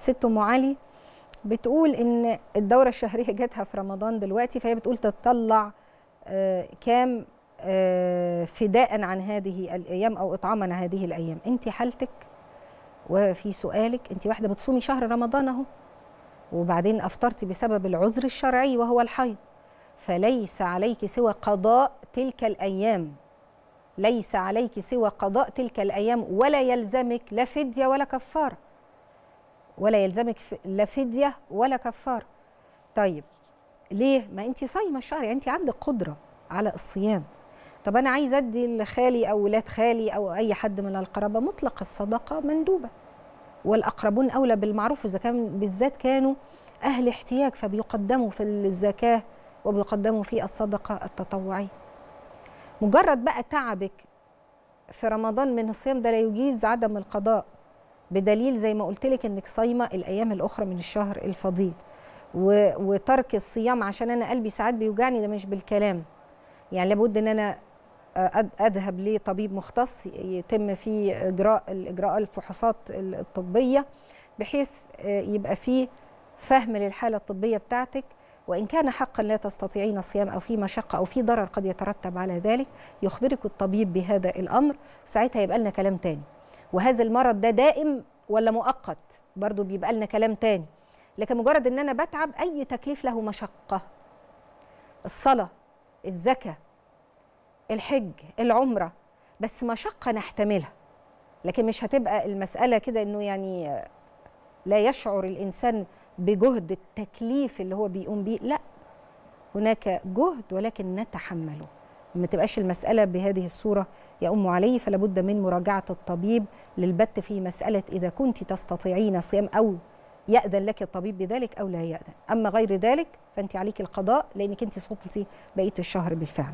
ست ام علي بتقول ان الدوره الشهريه جاتها في رمضان دلوقتي فهي بتقول تطلع آه، كام آه، فداء عن هذه الايام او اطعاما عن هذه الايام انت حالتك وفي سؤالك انت واحده بتصومي شهر رمضان اهو وبعدين افطرتي بسبب العذر الشرعي وهو الحيض فليس عليك سوى قضاء تلك الايام ليس عليك سوى قضاء تلك الايام ولا يلزمك لا فديه ولا كفاره ولا يلزمك لا فديه ولا كفاره طيب ليه ما انت صايمه الشهر يعني انت عندك قدره على الصيام طب انا عايزه ادي لخالي او ولاد خالي او اي حد من القرابه مطلق الصدقه مندوبه والاقربون اولى بالمعروف اذا كان بالذات كانوا اهل احتياج فبيقدموا في الزكاه وبيقدموا في الصدقه التطوعيه مجرد بقى تعبك في رمضان من الصيام ده لا يجيز عدم القضاء بدليل زي ما قلت لك انك صايمه الايام الاخرى من الشهر الفضيل وترك الصيام عشان انا قلبي ساعات بيوجعني ده مش بالكلام يعني لابد ان انا اذهب لطبيب مختص يتم فيه اجراء الاجراء الفحوصات الطبيه بحيث يبقى فيه فهم للحاله الطبيه بتاعتك وإن كان حقا لا تستطيعين الصيام أو في مشقة أو في ضرر قد يترتب على ذلك يخبرك الطبيب بهذا الأمر وساعتها يبقى لنا كلام تاني وهذا المرض ده دائم ولا مؤقت برضو بيبقى لنا كلام تاني لكن مجرد ان انا بتعب اي تكليف له مشقه الصلاه الزكاه الحج العمره بس مشقه نحتملها لكن مش هتبقى المساله كده انه يعني لا يشعر الانسان بجهد التكليف اللي هو بيقوم بيه لا هناك جهد ولكن نتحمله ما تبقاش المسألة بهذه الصورة يؤم عليه فلا بد من مراجعة الطبيب للبت في مسألة إذا كنت تستطيعين صيام أو يأذن لك الطبيب بذلك أو لا يأذن أما غير ذلك فأنت عليك القضاء لأنك أنت صمتي بقية الشهر بالفعل